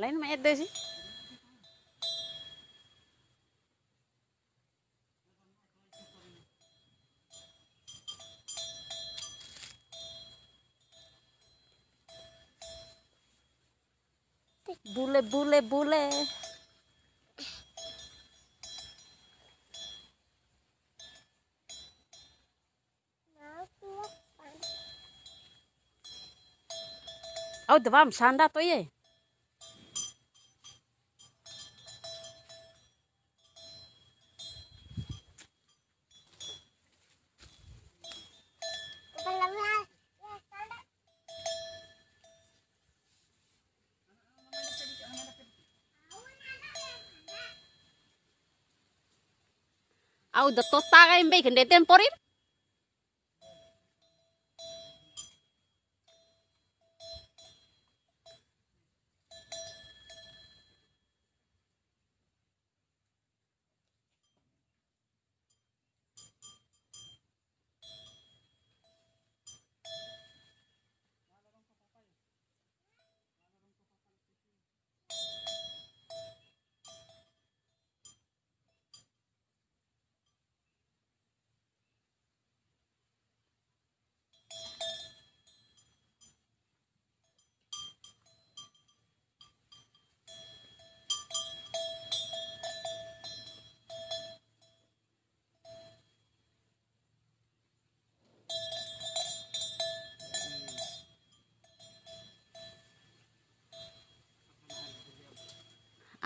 Line में एक देसी बुले बुले बुले औ दवा शानदार तो ये Au da tota ga imbe kende temporir.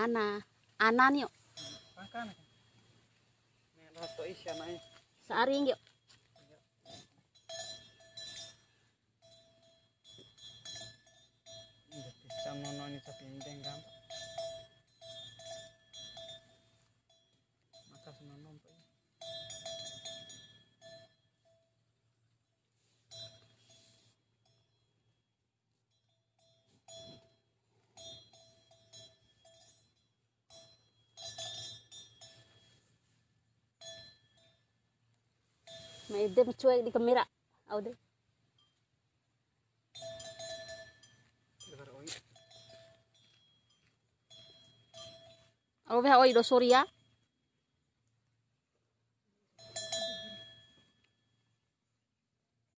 ana ana nih yuk makan nih rokok isi anaknya saring yuk May dem cuek di kamera. Aw deh. Aw beh oi do Surya.